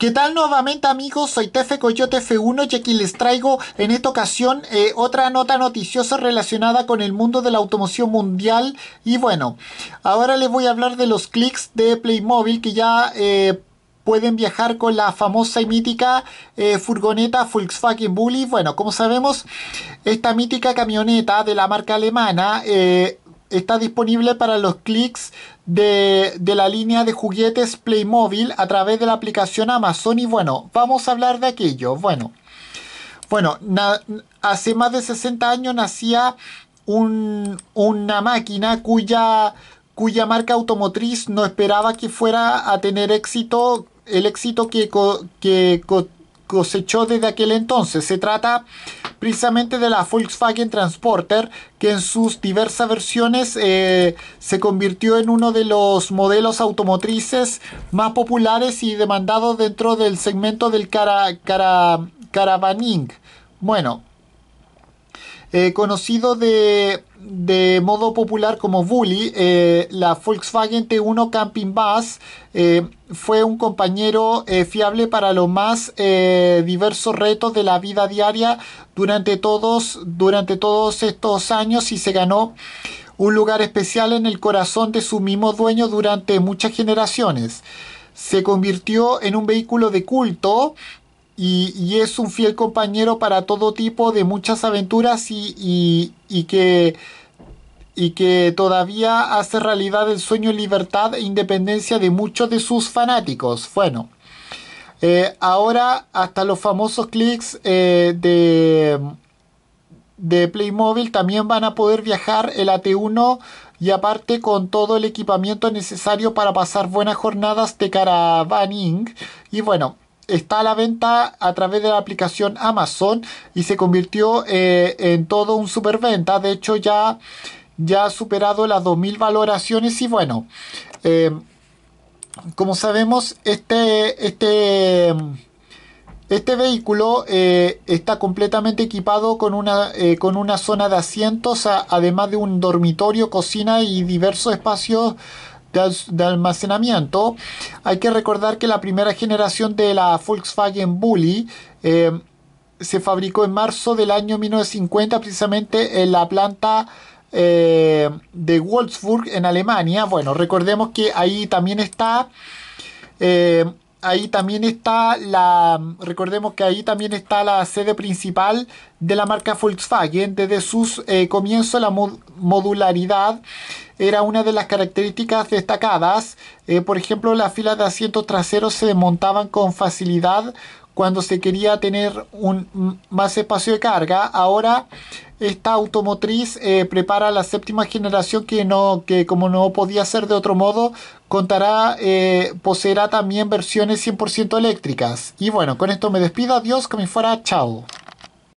¿Qué tal nuevamente amigos? Soy Tefe Coyote F1 y aquí les traigo en esta ocasión eh, otra nota noticiosa relacionada con el mundo de la automoción mundial. Y bueno, ahora les voy a hablar de los clics de Playmobil que ya... Eh, pueden viajar con la famosa y mítica eh, furgoneta Volkswagen Bully. Bueno, como sabemos, esta mítica camioneta de la marca alemana está disponible para los clics de, la línea de juguetes Playmobil a través de la aplicación Amazon. Y bueno, vamos a hablar de aquello. Bueno, bueno hace más de 60 años nacía una máquina cuya, cuya marca automotriz no esperaba que fuera a tener éxito, el éxito que, que, que cosechó desde aquel entonces. Se trata precisamente de la Volkswagen Transporter, que en sus diversas versiones eh, se convirtió en uno de los modelos automotrices más populares y demandados dentro del segmento del cara, caravaning. Bueno, eh, conocido de, modo popular como Bully, eh, la Volkswagen T1 Camping Bus eh, fue un compañero fiable para los más diversos retos de la vida diaria durante todos, durante todos estos años y se ganó un lugar especial en el corazón de su mismo dueño durante muchas generaciones. Se convirtió en un vehículo de culto y, es un fiel compañero para todo tipo de muchas aventuras y, y, que, y que todavía hace realidad el sueño, libertad e independencia de muchos de sus fanáticos. Bueno, eh, ahora hasta los famosos clics eh, de, de Playmobil también van a poder viajar el AT1 y aparte con todo el equipamiento necesario para pasar buenas jornadas de caravaning. Y bueno, está a la venta a través de la aplicación Amazon y se convirtió eh, en todo un superventa. De hecho, ya, ya ha superado las 2.000 valoraciones y bueno, eh, como sabemos, este, este, este vehículo eh, está completamente equipado con una, con una zona de asientos, además de un dormitorio, cocina y diversos espacios de, almacenamiento. Hay que recordar que la primera generación de la Volkswagen Bully eh, se fabricó en marzo del año 1950 precisamente en la planta eh, de Wolfsburg en Alemania. Bueno, recordemos que ahí también está... Eh, ahí también está la, recordemos que ahí también está la sede principal de la marca Volkswagen. Desde sus eh, comienzos la modularidad era una de las características destacadas. Eh, por ejemplo, las filas de asientos traseros se desmontaban con facilidad cuando se quería tener un, más espacio de carga. Ahora esta automotriz eh, prepara la séptima generación que no que como no podía ser de otro modo contará eh, poseerá también versiones 100% eléctricas y bueno con esto me despido adiós como fuera chao